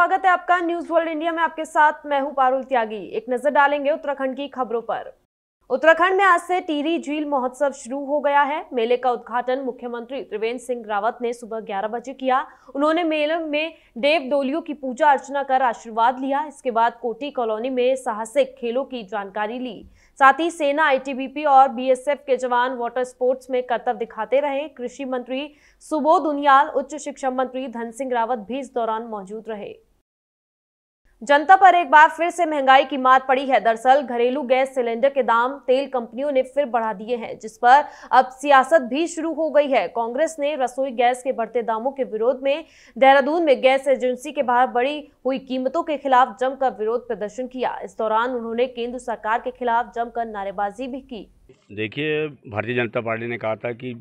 स्वागत है आपका न्यूज वर्ल्ड इंडिया में आपके साथ मैं हूं पारुल त्यागी एक नजर डालेंगे उत्तराखंड की खबरों पर उत्तराखंड में आज से टीरी झील महोत्सव शुरू हो गया है मेले का उद्घाटन मुख्यमंत्री त्रिवेंद्र सिंह रावत ने सुबह 11 बजे किया उन्होंने मेले में देव डोलियों की पूजा अर्चना कर आशीर्वाद लिया इसके बाद कोटी कॉलोनी में साहसिक खेलों की जानकारी ली साथ ही सेना आईटीबीपी और बीएसएफ के जवान वाटर स्पोर्ट्स में कर्तव्य दिखाते रहे कृषि मंत्री सुबोध उनियाल उच्च शिक्षा मंत्री धन सिंह रावत भी इस दौरान मौजूद रहे जनता पर एक बार फिर से महंगाई की मार पड़ी है दरअसल घरेलू गैस सिलेंडर के दाम तेल कंपनियों ने फिर बढ़ा दिए हैं जिस पर अब सियासत भी शुरू हो गई है कांग्रेस ने रसोई गैस के बढ़ते दामों के विरोध में देहरादून में गैस एजेंसी के बाहर बढ़ी हुई कीमतों के खिलाफ जमकर विरोध प्रदर्शन किया इस दौरान उन्होंने केंद्र सरकार के खिलाफ जमकर नारेबाजी भी की देखिए भारतीय जनता पार्टी ने कहा था की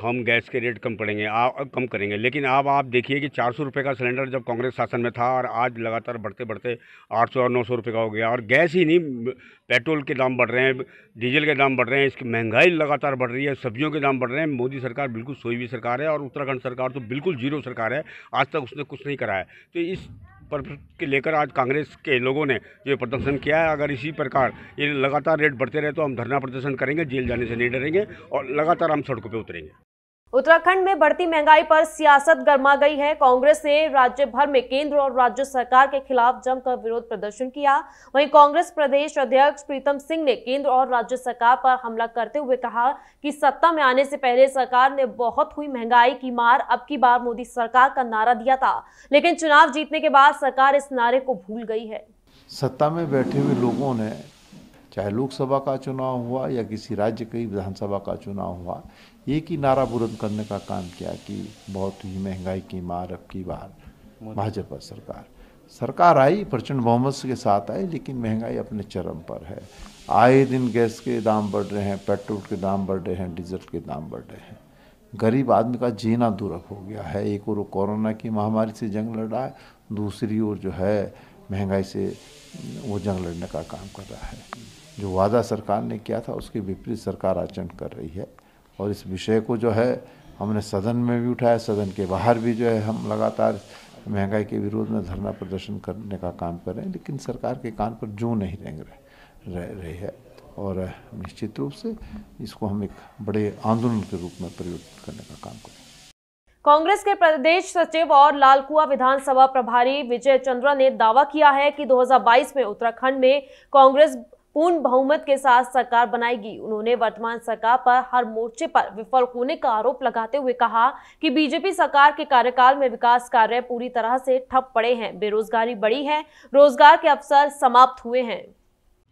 हम गैस के रेट कम पड़ेंगे कम करेंगे लेकिन अब आप देखिए कि चार सौ रुपये का सिलेंडर जब कांग्रेस शासन में था और आज लगातार बढ़ते बढ़ते आठ सौ और नौ सौ रुपये का हो गया और गैस ही नहीं पेट्रोल के दाम बढ़ रहे हैं डीजल के दाम बढ़ रहे हैं इसकी महंगाई लगातार बढ़ रही है सब्जियों के दाम बढ़ रहे हैं मोदी सरकार बिल्कुल सोई हुई सरकार है और उत्तराखंड सरकार तो बिल्कुल जीरो सरकार है आज तक उसने कुछ नहीं कराया तो इस पर के लेकर आज कांग्रेस के लोगों ने जो प्रदर्शन किया है अगर इसी प्रकार ये लगातार रेट बढ़ते रहे तो हम धरना प्रदर्शन करेंगे जेल जाने से नहीं डरेंगे और लगातार हम सड़कों पर उतरेंगे उत्तराखंड में बढ़ती महंगाई पर सियासत गर्मा गई है कांग्रेस ने राज्य भर में केंद्र और राज्य सरकार के खिलाफ जमकर विरोध प्रदर्शन किया वहीं कांग्रेस प्रदेश अध्यक्ष प्रीतम सिंह ने केंद्र और राज्य सरकार पर हमला करते हुए कहा कि सत्ता में आने से पहले सरकार ने बहुत हुई महंगाई की मार अब की बार मोदी सरकार का नारा दिया था लेकिन चुनाव जीतने के बाद सरकार इस नारे को भूल गई है सत्ता में बैठे हुए लोगों ने चाहे लोकसभा का चुनाव हुआ या किसी राज्य की विधानसभा का चुनाव हुआ एक ही नारा बुलंद करने का काम किया कि बहुत ही महंगाई की मार अब की बार भाजपा सरकार सरकार आई प्रचंड बहुमत के साथ आई लेकिन महंगाई अपने चरम पर है आए दिन गैस के दाम बढ़ रहे हैं पेट्रोल के दाम बढ़ रहे हैं डीजल के दाम बढ़ रहे हैं गरीब आदमी का जीना दुर्लभ हो गया है एक और कोरोना की महामारी से जंग लड़ रहा है दूसरी ओर जो है महंगाई से वो जंग लड़ने का काम कर रहा है जो वादा सरकार ने किया था उसके विपरीत सरकार आचरण कर रही है और इस विषय को जो है हमने सदन में भी उठाया सदन के बाहर भी जो है हम लगातार महंगाई के विरोध में धरना प्रदर्शन करने का काम कर रहे हैं लेकिन सरकार के कान पर जू नहीं रेंग रहे रह रही है और निश्चित रूप से इसको हम एक बड़े आंदोलन के रूप में परिवर्तित करने का काम करें कांग्रेस के प्रदेश सचिव और लालकुआ विधानसभा प्रभारी विजय चंद्रा ने दावा किया है कि 2022 में उत्तराखंड में कांग्रेस पूर्ण बहुमत के साथ सरकार बनाएगी उन्होंने वर्तमान सरकार पर हर मोर्चे पर विफल होने का आरोप लगाते हुए कहा कि बीजेपी सरकार के कार्यकाल में विकास कार्य पूरी तरह से ठप पड़े हैं बेरोजगारी बढ़ी है रोजगार के अवसर समाप्त हुए हैं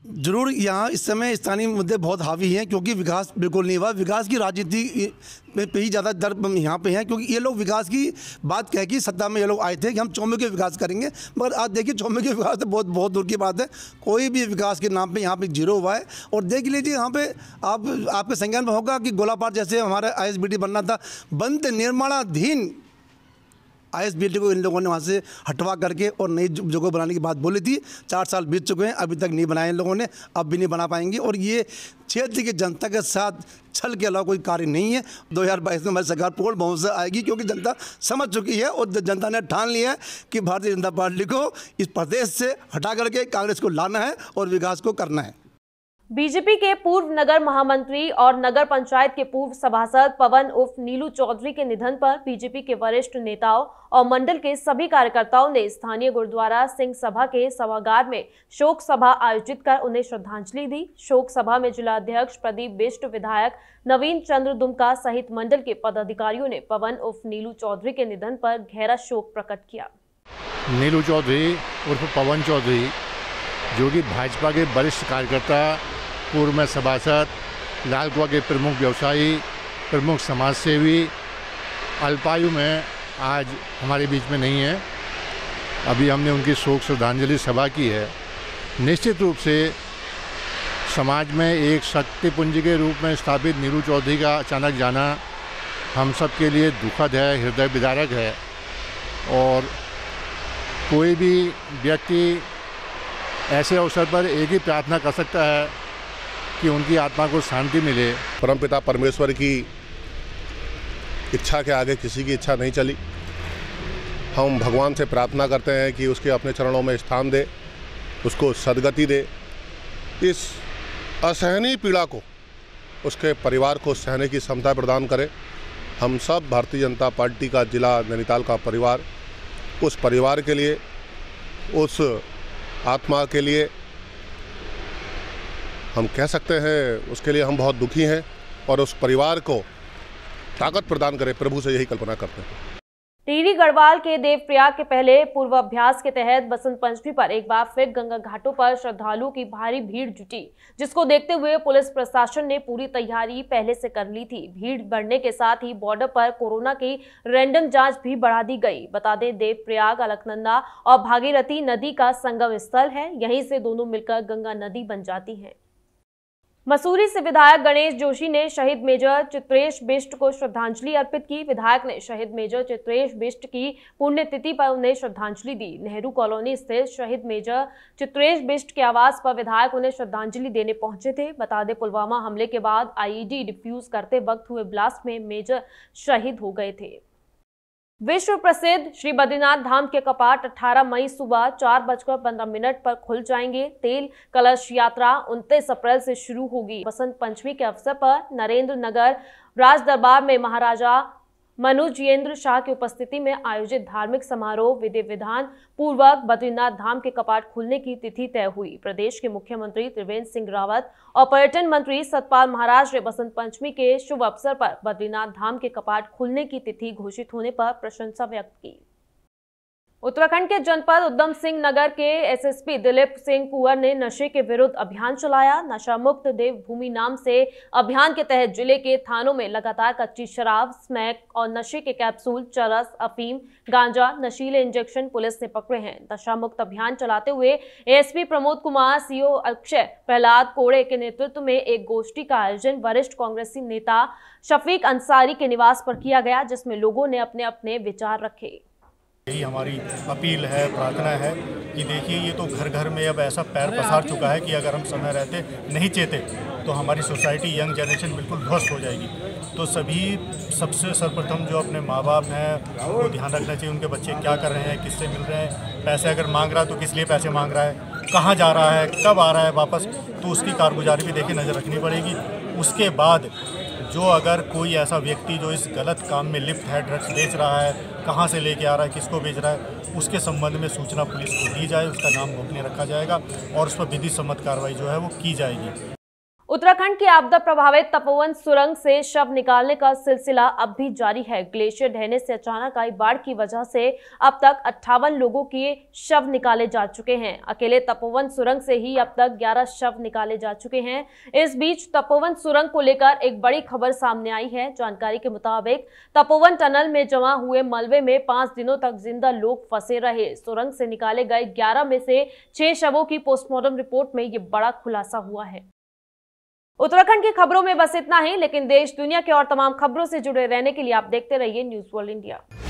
जरूर यहाँ इस समय स्थानीय मुद्दे बहुत हावी हैं क्योंकि विकास बिल्कुल नहीं हुआ विकास की राजनीति में पे ही ज़्यादा दर यहाँ पे हैं क्योंकि ये लोग विकास की बात कह के सत्ता में ये लोग आए थे कि हम चौमे के विकास करेंगे मगर आज देखिए चौमे के विकास तो बहुत बहुत दूर की बात है कोई भी विकास के नाम पर यहाँ पर जीरो हुआ है और देख लीजिए यहाँ पर आप आपके संज्ञान में होगा कि गोलापार जैसे हमारा आई बनना था बंद निर्माणाधीन आईएसबीटी को इन लोगों ने वहाँ से हटवा करके और नई जगह बनाने की बात बोली थी चार साल बीत चुके हैं अभी तक नहीं बनाए इन लोगों ने अब भी नहीं बना पाएंगे और ये क्षेत्र की जनता के साथ छल के अलावा कोई कार्य नहीं है 2022 में हमारी सरकार पूर्ण बहुत से आएगी क्योंकि जनता समझ चुकी है और जनता ने ठान लिया है कि भारतीय जनता पार्टी को इस प्रदेश से हटा करके कांग्रेस को लाना है और विकास को करना है बीजेपी के पूर्व नगर महामंत्री और नगर पंचायत के पूर्व सभासद पवन उर्फ नीलू चौधरी के निधन पर बीजेपी के वरिष्ठ नेताओं और मंडल के सभी कार्यकर्ताओं ने स्थानीय गुरुद्वारा सिंह सभा के सभागार में शोक सभा आयोजित कर उन्हें श्रद्धांजलि दी शोक सभा में जिलाध्यक्ष प्रदीप बिष्ट विधायक नवीन चंद्र दुमका सहित मंडल के पदाधिकारियों ने पवन उर्फ नीलू चौधरी के निधन पर गहरा शोक प्रकट किया नीलू चौधरी उर्फ पवन चौधरी जो कि भाजपा के वरिष्ठ कार्यकर्ता पूर्व में सभासद लाल कुआ के प्रमुख व्यवसायी प्रमुख समाजसेवी अल्पायु में आज हमारे बीच में नहीं है अभी हमने उनकी शोक श्रद्धांजलि सभा की है निश्चित रूप से समाज में एक शक्ति पुंज के रूप में स्थापित नीरू चौधरी का अचानक जाना हम सब के लिए दुखद है हृदय विदारक है और कोई भी व्यक्ति ऐसे अवसर पर एक ही प्रार्थना कर सकता है कि उनकी आत्मा को शांति मिले परम पिता परमेश्वर की इच्छा के आगे किसी की इच्छा नहीं चली हम भगवान से प्रार्थना करते हैं कि उसके अपने चरणों में स्थान दे उसको सदगति दे इस असहनीय पीड़ा को उसके परिवार को सहने की क्षमता प्रदान करे हम सब भारतीय जनता पार्टी का जिला नैनीताल का परिवार उस परिवार के लिए उस आत्मा के लिए हम कह सकते हैं उसके लिए हम बहुत दुखी हैं और उस परिवार को ताकत प्रदान करें प्रभु से यही कल्पना करते हैं टीरी गढ़वाल के देवप्रयाग के पहले पूर्वाभ्यास के तहत बसंत पंचमी पर एक बार फिर गंगा घाटों पर श्रद्धालुओं की भारी भीड़ जुटी जिसको देखते हुए पुलिस प्रशासन ने पूरी तैयारी पहले से कर ली थी भीड़ बढ़ने के साथ ही बॉर्डर पर कोरोना की रैंडम जांच भी बढ़ा दी गई बता दें देवप्रयाग अलकनंदा और भागीरथी नदी का संगम स्थल है यहीं से दोनों मिलकर गंगा नदी बन जाती है मसूरी से विधायक गणेश जोशी ने शहीद मेजर चित्रेश बिष्ट को श्रद्धांजलि अर्पित की विधायक ने शहीद मेजर चित्रेश बिष्ट की पुण्यतिथि पर उन्हें श्रद्धांजलि दी नेहरू कॉलोनी स्थित शहीद मेजर चित्रेश बिष्ट के आवास पर विधायक उन्हें श्रद्धांजलि देने पहुंचे थे बता दें पुलवामा हमले के बाद आईईडी डिफ्यूज करते वक्त हुए ब्लास्ट में मेजर शहीद हो गए थे विश्व प्रसिद्ध श्री बद्रीनाथ धाम के कपाट 18 मई सुबह चार बजकर पंद्रह मिनट पर खुल जाएंगे तेल कलश यात्रा 29 अप्रैल से शुरू होगी बसंत पंचमी के अवसर पर नरेंद्र नगर राज दरबार में महाराजा मनुजेंद्र शाह की उपस्थिति में आयोजित धार्मिक समारोह विधि विधान पूर्वक बद्रीनाथ धाम के कपाट खुलने की तिथि तय हुई प्रदेश के मुख्यमंत्री त्रिवेंद्र सिंह रावत और पर्यटन मंत्री सतपाल महाराज ने बसंत पंचमी के शुभ अवसर पर बद्रीनाथ धाम के कपाट खुलने की तिथि घोषित होने पर प्रशंसा व्यक्त की उत्तराखंड के जनपद उद्धम सिंह नगर के एसएसपी दिलीप सिंह कुंवर ने नशे के विरुद्ध अभियान चलाया नशा मुक्त देवभूमि नाम से अभियान के तहत जिले के थानों में लगातार कच्ची शराब स्मैक और नशे के कैप्सूल चरस अफीम गांजा नशीले इंजेक्शन पुलिस ने पकड़े हैं नशा मुक्त अभियान चलाते हुए एएसपी प्रमोद कुमार सीओ अक्षय प्रहलाद कोड़े के नेतृत्व में एक गोष्ठी का आयोजन वरिष्ठ कांग्रेसी नेता शफीक अंसारी के निवास पर किया गया जिसमें लोगों ने अपने अपने विचार रखे यही हमारी अपील है प्रार्थना है कि देखिए ये तो घर घर में अब ऐसा पैर पसार चुका है कि अगर हम समय रहते नहीं चेते तो हमारी सोसाइटी यंग जनरेशन बिल्कुल ध्वस्त हो जाएगी तो सभी सबसे सर्वप्रथम जो अपने माँ बाप हैं वो ध्यान रखना चाहिए उनके बच्चे क्या कर रहे हैं किससे मिल रहे हैं पैसे अगर मांग रहा है तो किस लिए पैसे मांग रहा है कहाँ जा रहा है कब आ रहा है वापस तो उसकी कारगुजारी भी देखे नज़र रखनी पड़ेगी उसके बाद जो अगर कोई ऐसा व्यक्ति जो इस गलत काम में लिप्त है ड्रग्स बेच रहा है कहाँ से लेके आ रहा है किसको बेच रहा है उसके संबंध में सूचना पुलिस को दी जाए उसका नाम गोपनीय रखा जाएगा और उस पर विधि सम्मत कार्रवाई जो है वो की जाएगी उत्तराखंड की आपदा प्रभावित तपोवन सुरंग से शव निकालने का सिलसिला अब भी जारी है ग्लेशियर ढहने से अचानक आई बाढ़ की वजह से अब तक अट्ठावन लोगों के शव निकाले जा चुके हैं अकेले तपोवन सुरंग से ही अब तक 11 शव निकाले जा चुके हैं इस बीच तपोवन सुरंग को लेकर एक बड़ी खबर सामने आई है जानकारी के मुताबिक तपोवन टनल में जमा हुए मलबे में पांच दिनों तक जिंदा लोग फंसे रहे सुरंग से निकाले गए ग्यारह में से छह शवों की पोस्टमार्टम रिपोर्ट में ये बड़ा खुलासा हुआ है उत्तराखंड की खबरों में बस इतना ही लेकिन देश दुनिया के और तमाम खबरों से जुड़े रहने के लिए आप देखते रहिए न्यूज वर्ल्ड इंडिया